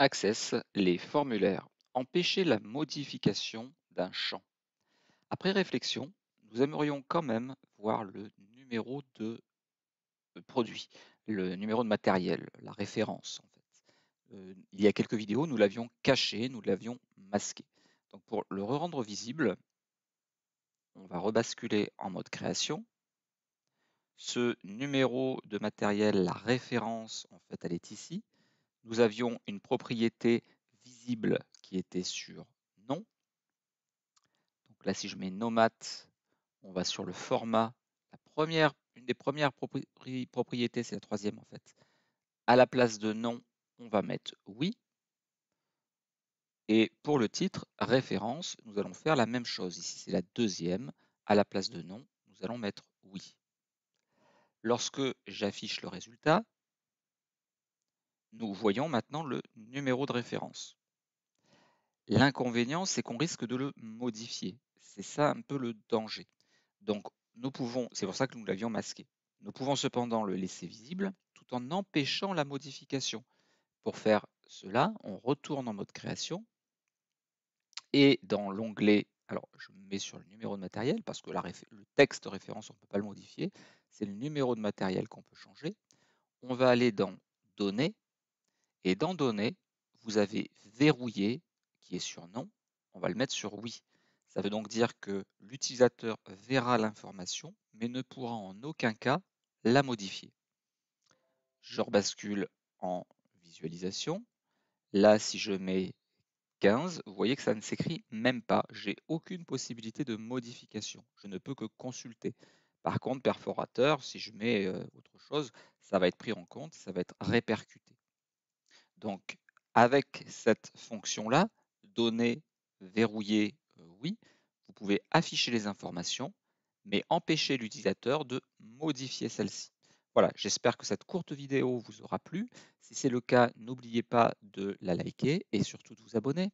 Access les formulaires, empêcher la modification d'un champ. Après réflexion, nous aimerions quand même voir le numéro de euh, produit, le numéro de matériel, la référence en fait. Euh, il y a quelques vidéos, nous l'avions caché, nous l'avions masqué. Donc pour le rendre visible, on va rebasculer en mode création. Ce numéro de matériel, la référence, en fait, elle est ici. Nous avions une propriété visible qui était sur nom. Donc là, si je mets NOMAT, on va sur le format. La première, une des premières propriétés, c'est la troisième en fait. À la place de nom, on va mettre oui. Et pour le titre, référence, nous allons faire la même chose. Ici, c'est la deuxième. À la place de nom, nous allons mettre oui. Lorsque j'affiche le résultat, nous voyons maintenant le numéro de référence. L'inconvénient, c'est qu'on risque de le modifier. C'est ça un peu le danger. Donc, nous pouvons, c'est pour ça que nous l'avions masqué. Nous pouvons cependant le laisser visible tout en empêchant la modification. Pour faire cela, on retourne en mode création et dans l'onglet, alors je mets sur le numéro de matériel parce que le texte référence, on ne peut pas le modifier. C'est le numéro de matériel qu'on peut changer. On va aller dans Données et dans données, vous avez verrouillé qui est sur non, on va le mettre sur oui. Ça veut donc dire que l'utilisateur verra l'information, mais ne pourra en aucun cas la modifier. Je rebascule en visualisation. Là, si je mets 15, vous voyez que ça ne s'écrit même pas. J'ai aucune possibilité de modification. Je ne peux que consulter. Par contre, perforateur, si je mets euh, autre chose, ça va être pris en compte, ça va être répercuté. Donc, avec cette fonction-là, donner, verrouiller, euh, oui, vous pouvez afficher les informations, mais empêcher l'utilisateur de modifier celles-ci. Voilà, j'espère que cette courte vidéo vous aura plu. Si c'est le cas, n'oubliez pas de la liker et surtout de vous abonner.